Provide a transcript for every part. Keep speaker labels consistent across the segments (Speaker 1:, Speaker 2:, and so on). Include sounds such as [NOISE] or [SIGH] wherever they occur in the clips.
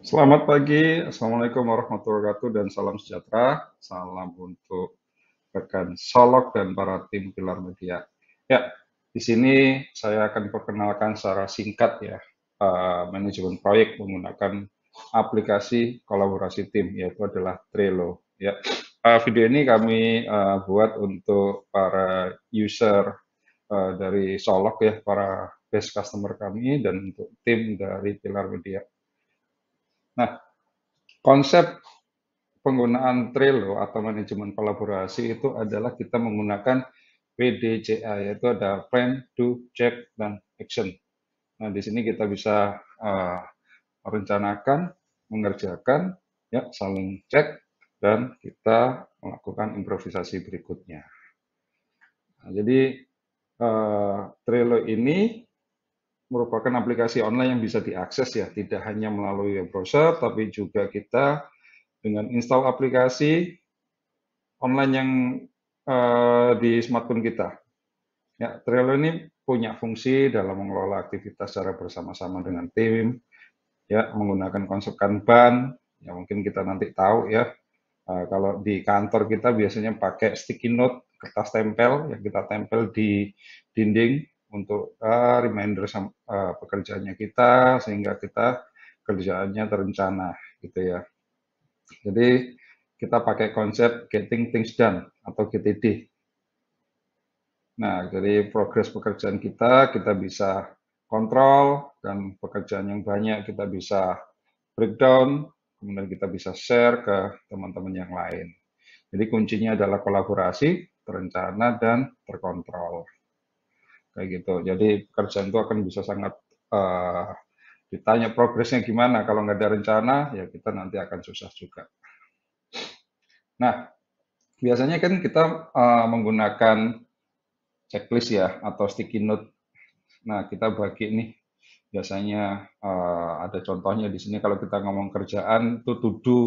Speaker 1: Selamat pagi, Assalamualaikum warahmatullahi wabarakatuh dan salam sejahtera. Salam untuk rekan Solok dan para tim Pilar Media. Ya, di sini saya akan perkenalkan secara singkat ya, uh, manajemen proyek menggunakan aplikasi kolaborasi tim, yaitu adalah Trello. Ya, uh, video ini kami uh, buat untuk para user uh, dari Solok ya, para best customer kami dan untuk tim dari Pilar Media. Nah, konsep penggunaan Trello atau manajemen kolaborasi itu adalah kita menggunakan PDCA yaitu ada plan, do, check, dan action. Nah, di sini kita bisa uh, eh, merencanakan, mengerjakan, ya saling cek dan kita melakukan improvisasi berikutnya. Nah, jadi uh, Trello ini merupakan aplikasi online yang bisa diakses ya, tidak hanya melalui browser, tapi juga kita dengan install aplikasi online yang uh, di smartphone kita. Ya, Trello ini punya fungsi dalam mengelola aktivitas secara bersama-sama dengan tim, ya menggunakan konsep Kanban, ya mungkin kita nanti tahu ya, uh, kalau di kantor kita biasanya pakai sticky note, kertas tempel yang kita tempel di dinding untuk uh, reminder uh, pekerjaannya kita sehingga kita kerjaannya terencana gitu ya. Jadi kita pakai konsep getting things done atau GTD. Nah, jadi progres pekerjaan kita kita bisa kontrol dan pekerjaan yang banyak kita bisa breakdown, kemudian kita bisa share ke teman-teman yang lain. Jadi kuncinya adalah kolaborasi, terencana dan terkontrol kayak gitu. Jadi kerjaan itu akan bisa sangat uh, ditanya progresnya gimana. Kalau nggak ada rencana, ya kita nanti akan susah juga. Nah, biasanya kan kita uh, menggunakan checklist ya atau sticky note. Nah, kita bagi nih biasanya uh, ada contohnya di sini kalau kita ngomong kerjaan itu to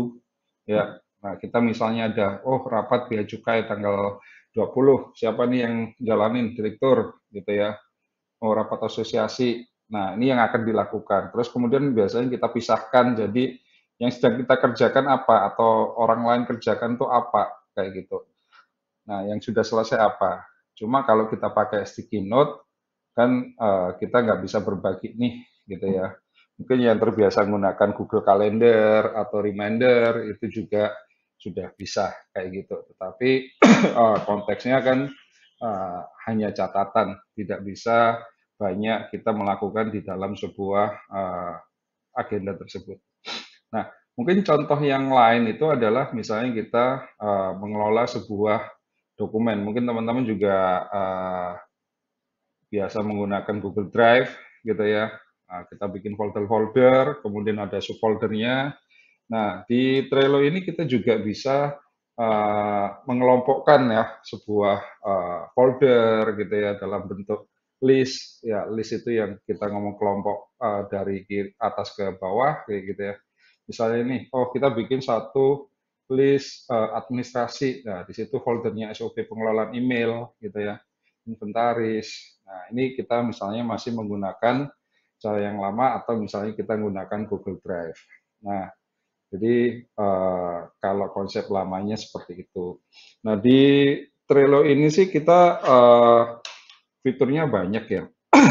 Speaker 1: ya. Nah, kita misalnya ada oh rapat biaya cukai tanggal 20 siapa nih yang jalanin direktur gitu ya mau rapat asosiasi nah ini yang akan dilakukan terus kemudian biasanya kita pisahkan jadi yang sedang kita kerjakan apa atau orang lain kerjakan tuh apa kayak gitu nah yang sudah selesai apa cuma kalau kita pakai sticky note kan uh, kita nggak bisa berbagi nih gitu ya mungkin yang terbiasa menggunakan Google Calendar atau Reminder itu juga sudah bisa kayak gitu. Tetapi [CLEARS THROAT] eh, konteksnya kan eh, hanya catatan, tidak bisa banyak kita melakukan di dalam sebuah eh, agenda tersebut. Nah, mungkin contoh yang lain itu adalah misalnya kita mengelola sebuah dokumen. Mungkin teman-teman juga biasa menggunakan Google Drive gitu ya. Nah, kita bikin folder-folder, kemudian ada subfoldernya. Nah, di Trello ini kita juga bisa uh, mengelompokkan ya sebuah uh, folder gitu ya dalam bentuk list. Ya, list itu yang kita ngomong kelompok uh, dari atas ke bawah kayak gitu ya. Misalnya ini, oh kita bikin satu list uh, administrasi. Nah, di situ foldernya SOP pengelolaan email gitu ya, inventaris. Nah, ini kita misalnya masih menggunakan cara yang lama atau misalnya kita menggunakan Google Drive. Nah, jadi eh, kalau konsep lamanya seperti itu. Nah di Trello ini sih kita eh, fiturnya banyak ya. [CLEARS THROAT]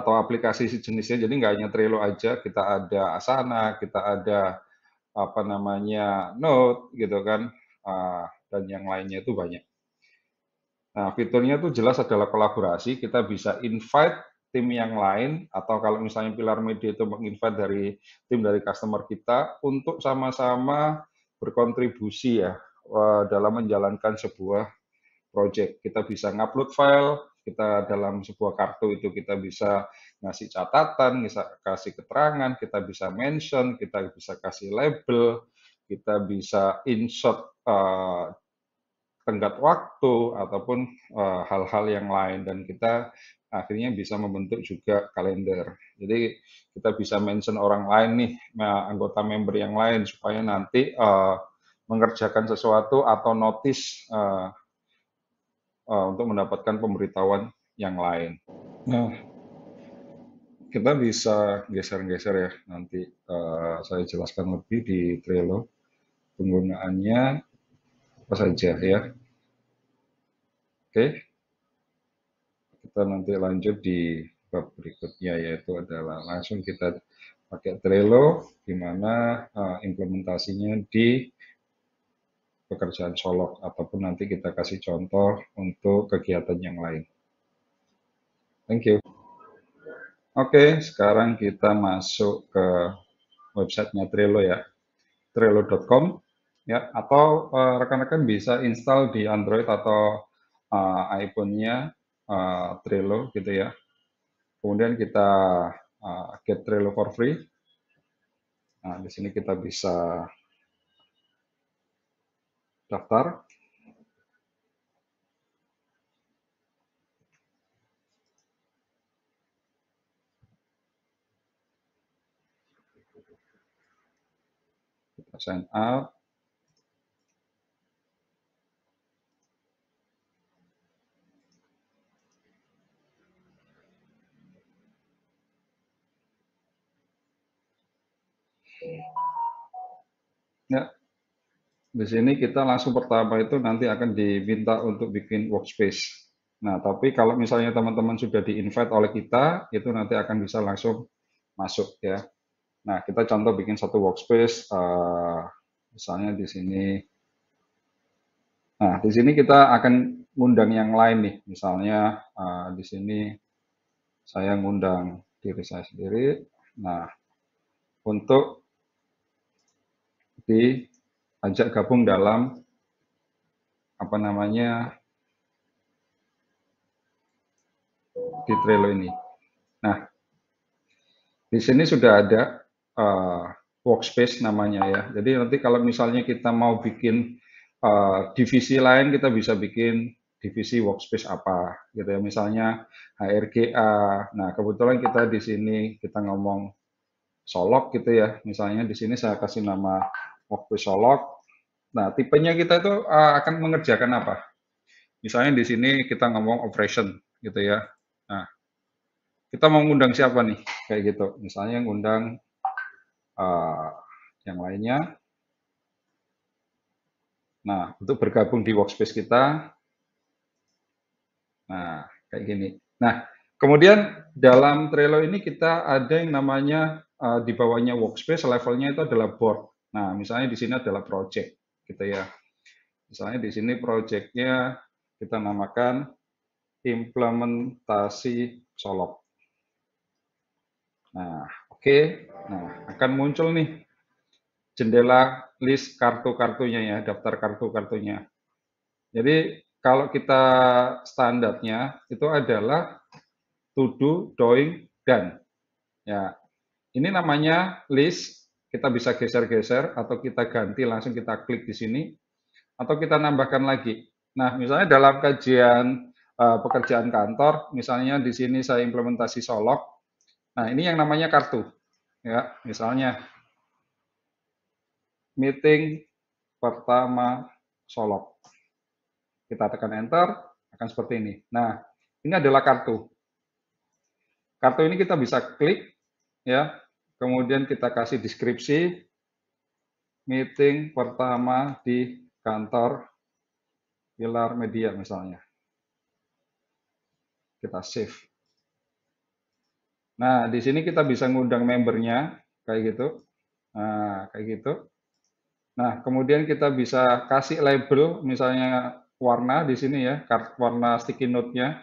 Speaker 1: atau aplikasi sejenisnya jadi nggak hanya Trello aja kita ada Asana kita ada apa namanya Note gitu kan ah, dan yang lainnya itu banyak Nah, fiturnya itu jelas adalah kolaborasi. Kita bisa invite tim yang lain atau kalau misalnya pilar media itu menginvite dari tim dari customer kita untuk sama-sama berkontribusi ya eh, dalam menjalankan sebuah project. Kita bisa ngupload file, kita dalam sebuah kartu itu kita bisa ngasih catatan, bisa kasih keterangan, kita bisa mention, kita bisa kasih label, kita bisa insert uh, tenggat waktu ataupun eh, hal-hal uh, hal -hal yang lain dan kita akhirnya bisa membentuk juga kalender. Jadi kita bisa mention orang lain nih, anggota member yang lain supaya nanti uh, mengerjakan sesuatu atau notice uh, uh, untuk mendapatkan pemberitahuan yang lain. Nah, kita bisa geser-geser ya nanti uh, saya jelaskan lebih di Trello penggunaannya apa saja ya. Oke. Okay kita nanti lanjut di bab berikutnya yaitu adalah langsung kita pakai Trello di mana eh, implementasinya di pekerjaan solok ataupun nanti kita kasih contoh untuk kegiatan yang lain. Thank you. Oke, sekarang kita masuk ke websitenya Trello ya, trello.com ya atau eh, rekan-rekan bisa install di Android atau uh, iPhone-nya uh, Trello gitu ya. Kemudian kita uh, get Trello for free. Nah, di sini kita bisa daftar. Kita sign up. Di sini kita langsung pertama itu nanti akan diminta untuk bikin workspace. Nah, tapi kalau misalnya teman-teman sudah di-invite oleh kita, itu nanti akan bisa langsung masuk ya. Nah, kita contoh bikin satu workspace, uh, misalnya di sini. Nah, di sini kita akan ngundang yang lain nih. Misalnya uh, di sini saya ngundang diri saya sendiri. Nah, untuk di ajak gabung dalam apa namanya di Trello ini. Nah, di sini sudah ada uh, workspace namanya ya. Jadi nanti kalau misalnya kita mau bikin uh, divisi lain, kita bisa bikin divisi workspace apa gitu ya. Misalnya HRGA. Nah, kebetulan kita di sini kita ngomong solok gitu ya. Misalnya di sini saya kasih nama solok. Nah, tipenya kita itu uh, akan mengerjakan apa? Misalnya di sini kita ngomong operation gitu ya. Nah, kita mau ngundang siapa nih? Kayak gitu. Misalnya ngundang uh, yang lainnya. Nah, untuk bergabung di workspace kita. Nah, kayak gini. Nah, kemudian dalam Trello ini kita ada yang namanya uh, di bawahnya workspace, levelnya itu adalah board. Nah, misalnya di sini adalah project, gitu ya. Misalnya di sini projectnya kita namakan implementasi solop. Nah, oke. Okay. Nah, akan muncul nih jendela list kartu-kartunya ya, daftar kartu-kartunya. Jadi, kalau kita standarnya itu adalah to do, doing, dan Ya. Ini namanya list kita bisa geser-geser atau kita ganti langsung kita klik di sini atau kita nambahkan lagi. Nah, misalnya dalam kajian uh, pekerjaan kantor, misalnya di sini saya implementasi solok. Nah, ini yang namanya kartu. Ya, misalnya meeting pertama solok. Kita tekan enter, akan seperti ini. Nah, ini adalah kartu. Kartu ini kita bisa klik ya Kemudian kita kasih deskripsi meeting pertama di kantor Pilar Media misalnya. Kita save. Nah, di sini kita bisa ngundang membernya kayak gitu. Nah, kayak gitu. Nah, kemudian kita bisa kasih label misalnya warna di sini ya, warna sticky note-nya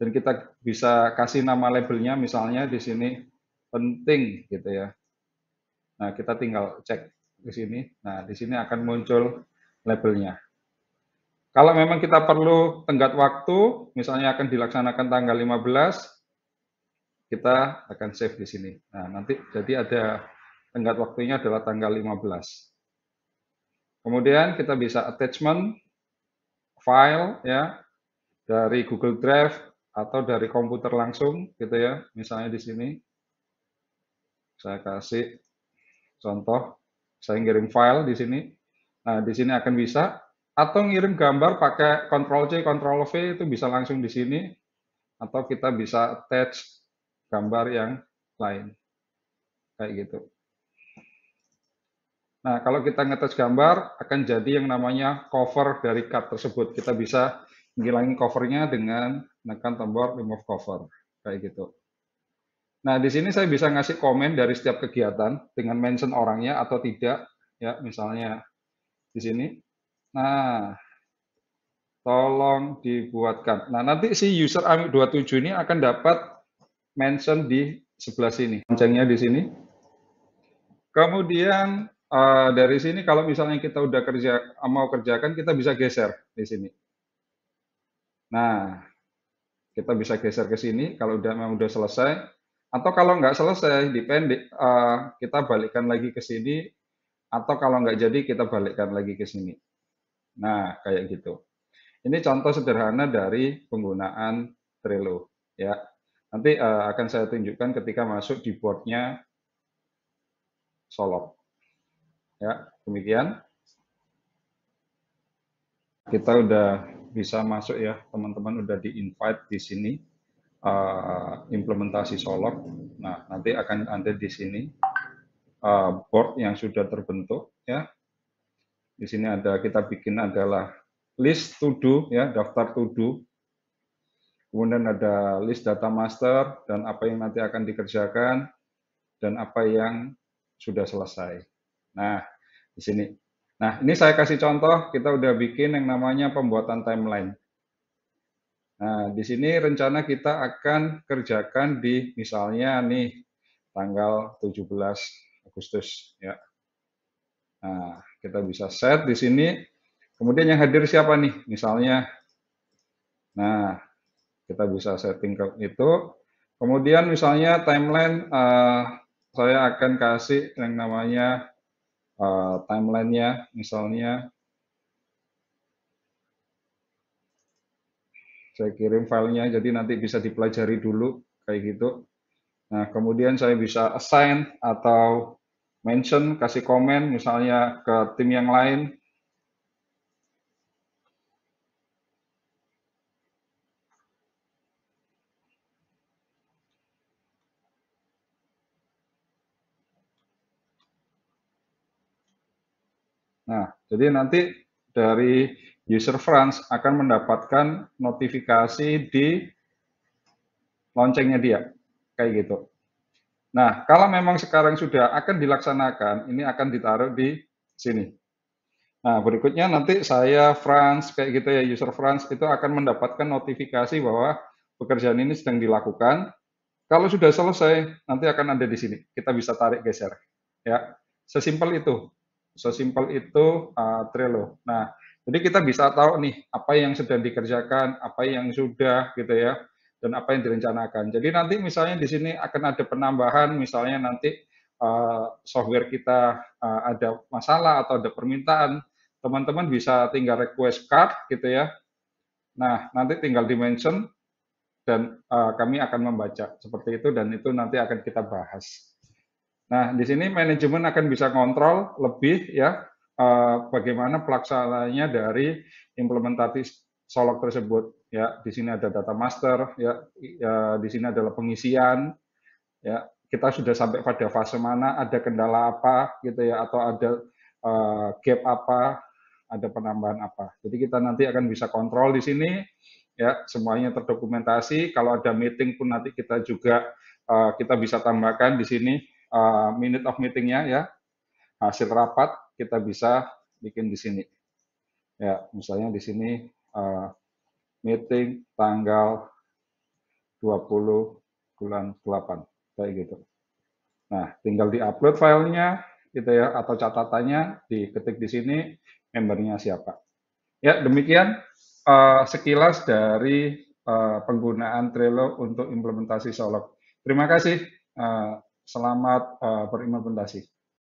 Speaker 1: dan kita bisa kasih nama labelnya misalnya di sini penting gitu ya. Nah, kita tinggal cek di sini. Nah, di sini akan muncul labelnya. Kalau memang kita perlu tenggat waktu, misalnya akan dilaksanakan tanggal 15, kita akan save di sini. Nah, nanti jadi ada tenggat waktunya adalah tanggal 15. Kemudian kita bisa attachment file ya dari Google Drive atau dari komputer langsung gitu ya, misalnya di sini. Saya kasih contoh, saya ngirim file di sini. Nah, di sini akan bisa atau ngirim gambar pakai Ctrl C, Ctrl V itu bisa langsung di sini atau kita bisa attach gambar yang lain. Kayak gitu. Nah, kalau kita ngetes gambar, akan jadi yang namanya cover dari card tersebut. Kita bisa ngilangin covernya dengan menekan tombol remove cover. Kayak gitu. Nah, di sini saya bisa ngasih komen dari setiap kegiatan dengan mention orangnya atau tidak, ya, misalnya di sini. Nah, tolong dibuatkan. Nah, nanti si user AMI27 ini akan dapat mention di sebelah sini, loncengnya di sini. Kemudian eh, dari sini kalau misalnya kita udah kerja mau kerjakan, kita bisa geser di sini. Nah, kita bisa geser ke sini kalau udah memang udah selesai atau kalau nggak selesai, depend uh, eh, kita balikkan lagi ke sini, atau kalau nggak jadi kita balikkan lagi ke sini. Nah, kayak gitu. Ini contoh sederhana dari penggunaan Trello. Ya, nanti uh, akan saya tunjukkan ketika masuk di boardnya Solok. Ya, demikian. Kita udah bisa masuk ya, teman-teman udah di invite di sini. Eh, implementasi solar. Nah, nanti akan ada di sini uh, board yang sudah terbentuk ya. Di sini ada kita bikin adalah list to do ya, daftar to do. Kemudian ada list data master dan apa yang nanti akan dikerjakan dan apa yang sudah selesai. Nah, di sini. Nah, ini saya kasih contoh, kita udah bikin yang namanya pembuatan timeline. Nah, di sini rencana kita akan kerjakan di misalnya nih tanggal 17 Agustus ya. Nah, kita bisa set di sini. Kemudian yang hadir siapa nih? Misalnya Nah, kita bisa setting ke itu. Kemudian misalnya timeline uh, saya akan kasih yang namanya uh, timeline-nya misalnya saya kirim filenya jadi nanti bisa dipelajari dulu kayak gitu nah kemudian saya bisa assign atau mention kasih komen misalnya ke tim yang lain Nah, jadi nanti dari user France akan mendapatkan notifikasi di loncengnya dia. Kayak gitu. Nah, kalau memang sekarang sudah akan dilaksanakan, ini akan ditaruh di sini. Nah, berikutnya nanti saya France kayak gitu ya, user France itu akan mendapatkan notifikasi bahwa pekerjaan ini sedang dilakukan. Kalau sudah selesai, nanti akan ada di sini. Kita bisa tarik geser. Ya, sesimpel itu. Sesimpel itu uh, Trello. Nah, jadi kita bisa tahu nih apa yang sedang dikerjakan, apa yang sudah gitu ya, dan apa yang direncanakan. Jadi nanti misalnya di sini akan ada penambahan, misalnya nanti uh, software kita uh, ada masalah atau ada permintaan, teman-teman bisa tinggal request card gitu ya. Nah nanti tinggal dimention dan uh, kami akan membaca seperti itu dan itu nanti akan kita bahas. Nah, di sini manajemen akan bisa kontrol lebih ya Eh, bagaimana pelaksananya dari implementasi solok tersebut. Ya, di sini ada data master, ya, ya di sini adalah pengisian, ya, kita sudah sampai pada fase mana, ada kendala apa, gitu ya, atau ada uh, gap apa, ada penambahan apa. Jadi kita nanti akan bisa kontrol di sini, ya, semuanya terdokumentasi. Kalau ada meeting pun nanti kita juga uh, kita bisa tambahkan di sini uh, minute of meetingnya, ya, hasil rapat, kita bisa bikin di sini. Ya, misalnya di sini uh, meeting tanggal 20 bulan 8 kayak gitu. Nah, tinggal di-upload filenya gitu ya atau catatannya diketik di sini membernya siapa. Ya, demikian uh, sekilas dari uh, penggunaan Trello untuk implementasi Solo. Terima kasih. Uh, selamat uh, berimplementasi.